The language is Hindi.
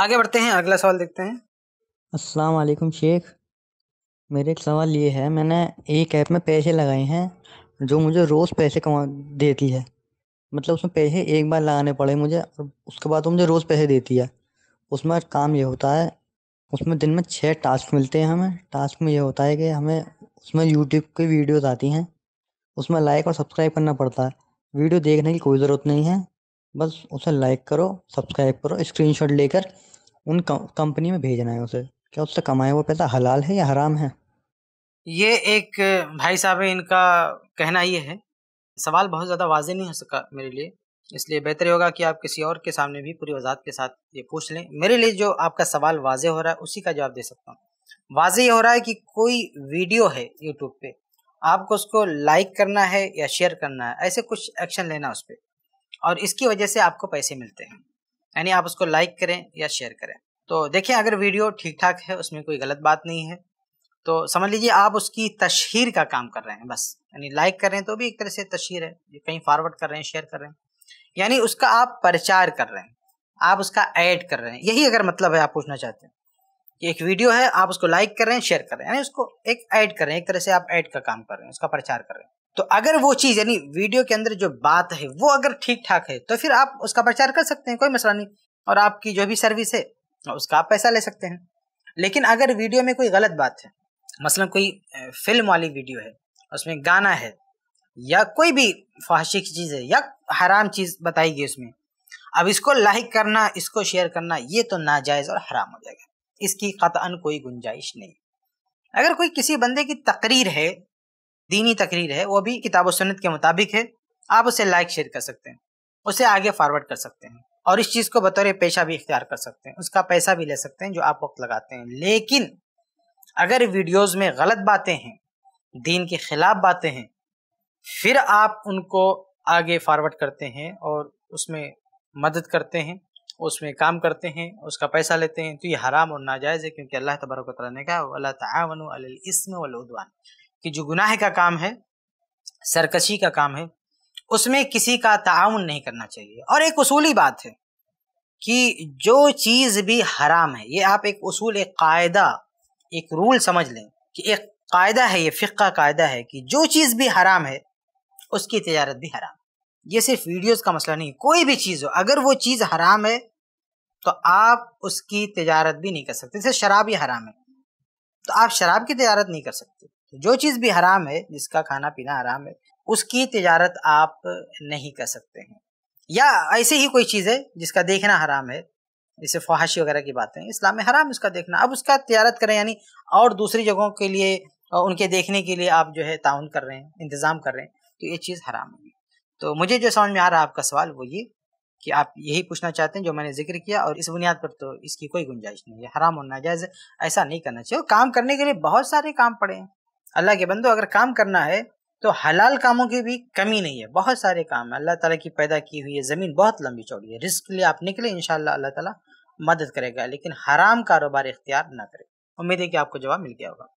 आगे बढ़ते हैं अगला सवाल देखते हैं अस्सलाम वालेकुम शेख मेरे एक सवाल ये है मैंने एक ऐप में पैसे लगाए हैं जो मुझे रोज़ पैसे कमा देती है मतलब उसमें पैसे एक बार लगाने पड़े मुझे और उसके बाद वो मुझे रोज़ पैसे देती है उसमें काम ये होता है उसमें दिन में छः टास्क मिलते हैं हमें टास्क में ये होता है कि हमें उसमें यूट्यूब की वीडियोस आती हैं उसमें लाइक और सब्सक्राइब करना पड़ता है वीडियो देखने की कोई ज़रूरत नहीं है बस उसे लाइक करो सब्सक्राइब करो स्क्रीनशॉट लेकर उन कंपनी में भेजना है उसे क्या उससे कमाया हुआ पैसा हलाल है या हराम है ये एक भाई साहब इनका कहना ये है सवाल बहुत ज़्यादा वाजे नहीं हो सका मेरे लिए इसलिए बेहतर होगा कि आप किसी और के सामने भी पूरी वजात के साथ ये पूछ लें मेरे लिए जो आपका सवाल वाजे हो रहा है उसी का जवाब दे सकता हूँ वाजे ये हो रहा है कि कोई वीडियो है यूट्यूब पे आपको उसको लाइक करना है या शेयर करना है ऐसे कुछ एक्शन लेना उस पर और इसकी वजह से आपको पैसे मिलते हैं यानी आप उसको लाइक करें या शेयर करें तो देखिए अगर वीडियो ठीक ठाक है उसमें कोई गलत बात नहीं है तो समझ लीजिए आप उसकी तशहर का काम कर रहे हैं बस यानी लाइक कर रहे हैं तो भी एक तरह से तशहर है कहीं फॉरवर्ड कर रहे हैं शेयर कर रहे हैं यानी उसका आप प्रचार कर रहे हैं आप उसका ऐड कर रहे हैं यही अगर मतलब है आप पूछना चाहते हैं कि एक वीडियो है आप उसको लाइक कर रहे हैं शेयर कर रहे हैं यानी उसको एक ऐड कर रहे हैं एक तरह से आप ऐड का काम कर रहे हैं उसका प्रचार कर रहे हैं तो अगर वो चीज़ यानी वीडियो के अंदर जो बात है वो अगर ठीक ठाक है तो फिर आप उसका प्रचार कर सकते हैं कोई मसला नहीं और आपकी जो भी सर्विस है उसका आप पैसा ले सकते हैं लेकिन अगर वीडियो में कोई गलत बात है मसलन कोई फिल्म वाली वीडियो है उसमें गाना है या कोई भी फाहशी की चीज़ है या हराम चीज़ बताई गई उसमें अब इसको लाइक करना इसको शेयर करना ये तो नाजायज़ और हराम हो जाएगा इसकी कतान कोई गुंजाइश नहीं अगर कोई किसी बंदे की तकरीर है दीनी तकरीर है वो भी किताब सुन्नत के मुताबिक है आप उसे लाइक शेयर कर सकते हैं उसे आगे फॉरवर्ड कर सकते हैं और इस चीज़ को बतौर पेशा भी इख्तियार कर सकते हैं उसका पैसा भी ले सकते हैं जो आप वक्त लगाते हैं लेकिन अगर वीडियोस में गलत बातें हैं दीन के खिलाफ बातें हैं फिर आप उनको आगे फॉरवर्ड करते हैं और उसमें मदद करते हैं उसमें काम करते हैं उसका पैसा लेते हैं तो ये हराम और नाजायज़ है क्योंकि अल्लाह तबरक ने कहा अल्लाह तआवन वल वलउदवान कि जो गुनाह का काम है सरकशी का काम है उसमें किसी का ताउन नहीं करना चाहिए और एक उसूली बात है कि जो चीज़ भी हराम है ये आप एक उसूल एक कायदा एक रूल समझ लें कि एक कायदा है ये फिका कायदा है कि जो चीज़ भी हराम है उसकी तजारत भी हराम ये सिर्फ वीडियोस का मसला नहीं कोई भी चीज़ हो अगर वो चीज़ हराम है तो आप उसकी तजारत भी नहीं कर सकते जैसे शराब ही हराम है तो आप शराब की तजारत नहीं कर सकते जो चीज़ भी हराम है जिसका खाना पीना हराम है उसकी तजारत आप नहीं कर सकते हैं या ऐसे ही कोई चीज़ है जिसका देखना हराम है जैसे फहाशी वगैरह की बातें इस्लाम में हराम उसका देखना अब उसका तजारत करें यानी और दूसरी जगहों के लिए उनके देखने के लिए आप जो है ताउन कर रहे हैं इंतज़ाम कर रहे हैं तो ये चीज़ हराम होगी तो मुझे जो समझ में आ रहा है आपका सवाल वो ये कि आप यही पूछना चाहते हैं जो मैंने जिक्र किया और इस बुनियाद पर तो इसकी कोई गुंजाइश नहीं है हराम और नाजायज़ ऐसा नहीं करना चाहिए और काम करने के लिए बहुत सारे काम पड़े हैं अल्लाह के बंदो अगर काम करना है तो हलाल कामों की भी कमी नहीं है बहुत सारे काम है अल्लाह ताला की पैदा की हुई है ज़मीन बहुत लंबी चौड़ी है रिस्क के लिए आप निकले इन अल्लाह ताला मदद करेगा लेकिन हराम कारोबार इख्तियार ना करें उम्मीद है कि आपको जवाब मिल गया होगा